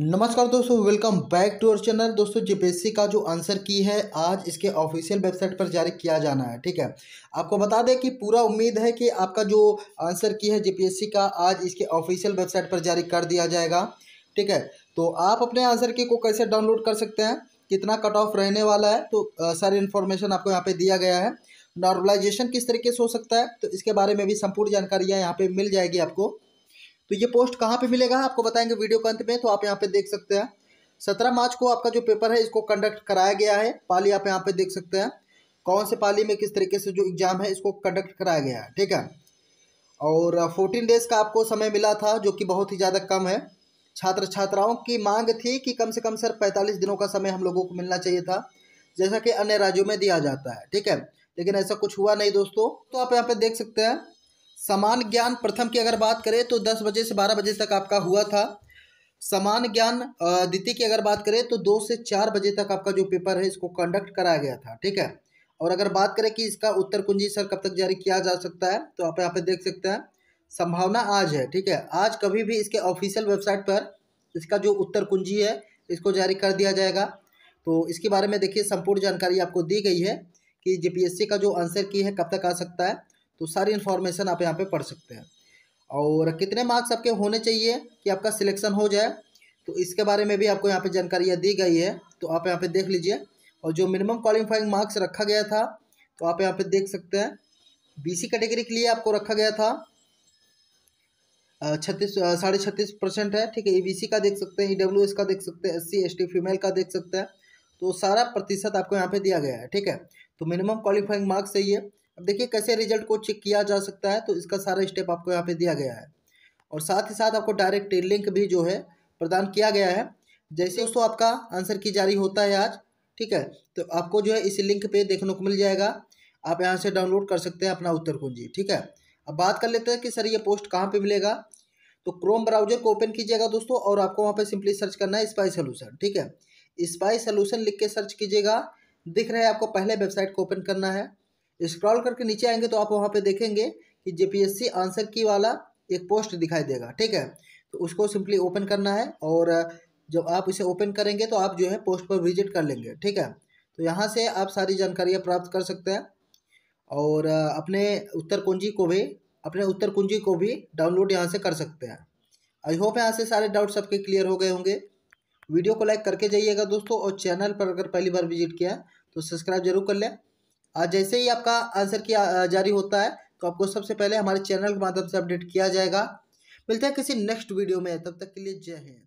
नमस्कार दोस्तों welcome back to our channel दोस्तों जेपीएससी का जो आंसर की है आज इसके ऑफिशियल वेबसाइट पर जारी किया जाना है ठीक है आपको बता दें कि पूरा उम्मीद है कि आपका जो आंसर की है जेपीएससी का आज इसके ऑफिशियल वेबसाइट पर जारी कर दिया जाएगा ठीक है तो आप अपने आंसर की को कैसे डाउनलोड कर सकते हैं कितना कट ऑफ रहने वाला है तो सारी इन्फॉर्मेशन आपको यहाँ पर दिया गया है नॉर्मलाइजेशन किस तरीके से हो सकता है तो इसके बारे में भी संपूर्ण जानकारियाँ यहाँ पर मिल जाएगी आपको तो ये पोस्ट कहाँ पे मिलेगा आपको बताएंगे वीडियो के अंत में तो आप यहाँ पे देख सकते हैं सत्रह मार्च को आपका जो पेपर है इसको कंडक्ट कराया गया है पाली आप यहाँ पे देख सकते हैं कौन से पाली में किस तरीके से जो एग्ज़ाम है इसको कंडक्ट कराया गया है ठीक है और फोर्टीन डेज का आपको समय मिला था जो कि बहुत ही ज़्यादा कम है छात्र छात्राओं की मांग थी कि कम से कम सर पैंतालीस दिनों का समय हम लोगों को मिलना चाहिए था जैसा कि अन्य राज्यों में दिया जाता है ठीक है लेकिन ऐसा कुछ हुआ नहीं दोस्तों तो आप यहाँ पे देख सकते हैं समान ज्ञान प्रथम की अगर बात करें तो दस बजे से बारह बजे तक आपका हुआ था समान ज्ञान द्वितीय की अगर बात करें तो दो से चार बजे तक आपका जो पेपर है इसको कंडक्ट कराया गया था ठीक है और अगर बात करें कि इसका उत्तर कुंजी सर कब तक जारी किया जा सकता है तो आप यहाँ पे देख सकते हैं संभावना आज है ठीक है आज कभी भी इसके ऑफिशियल वेबसाइट पर इसका जो उत्तर कुंजी है इसको जारी कर दिया जाएगा तो इसके बारे में देखिए संपूर्ण जानकारी आपको दी गई है कि जे का जो आंसर की है कब तक आ सकता है तो सारी इन्फॉर्मेशन आप यहाँ पे पढ़ सकते हैं और कितने मार्क्स आपके होने चाहिए कि आपका सिलेक्शन हो जाए तो इसके बारे में भी आपको यहाँ पे जानकारियाँ दी गई है तो आप यहाँ पे देख लीजिए और जो मिनिमम क्वालिफाइंग मार्क्स रखा गया था तो आप यहाँ पे देख सकते हैं बीसी कैटेगरी के लिए आपको रखा गया था छत्तीस साढ़े छत्तीस परसेंट है ठीक है ई का देख सकते हैं ई e का देख सकते हैं एस सी एस फीमेल का देख सकते हैं तो सारा प्रतिशत आपको यहाँ पे दिया गया है ठीक है तो मिनिमम क्वालिफाइंग मार्क्स चाहिए अब देखिए कैसे रिजल्ट को चेक किया जा सकता है तो इसका सारा स्टेप आपको यहाँ पे दिया गया है और साथ ही साथ आपको डायरेक्ट लिंक भी जो है प्रदान किया गया है जैसे दोस्तों आपका आंसर की जारी होता है आज ठीक है तो आपको जो है इस लिंक पे देखने को मिल जाएगा आप यहाँ से डाउनलोड कर सकते हैं अपना उत्तर कुंजी ठीक है अब बात कर लेते हैं कि सर ये पोस्ट कहाँ पर मिलेगा तो क्रोम ब्राउजर को ओपन कीजिएगा दोस्तों और आपको वहाँ पर सिंपली सर्च करना है स्पाई सोल्यूशन ठीक है स्पाई सोल्यूशन लिख के सर्च कीजिएगा दिख रहा है आपको पहले वेबसाइट को ओपन करना है स्क्रॉल करके नीचे आएंगे तो आप वहाँ पे देखेंगे कि जेपीएससी आंसर की वाला एक पोस्ट दिखाई देगा ठीक है तो उसको सिंपली ओपन करना है और जब आप इसे ओपन करेंगे तो आप जो है पोस्ट पर विजिट कर लेंगे ठीक है तो यहाँ से आप सारी जानकारियाँ प्राप्त कर सकते हैं और अपने उत्तर कुंजी को भी अपने उत्तर कुंजी को भी डाउनलोड यहाँ से कर सकते हैं आई होप यहाँ से सारे डाउट सबके क्लियर हो गए होंगे वीडियो को लाइक करके जाइएगा दोस्तों और चैनल पर अगर पहली बार विजिट किया तो सब्सक्राइब जरूर कर लें जैसे ही आपका आंसर किया जारी होता है तो आपको सबसे पहले हमारे चैनल के माध्यम से अपडेट किया जाएगा मिलते हैं किसी नेक्स्ट वीडियो में तब तक के लिए जय हिंद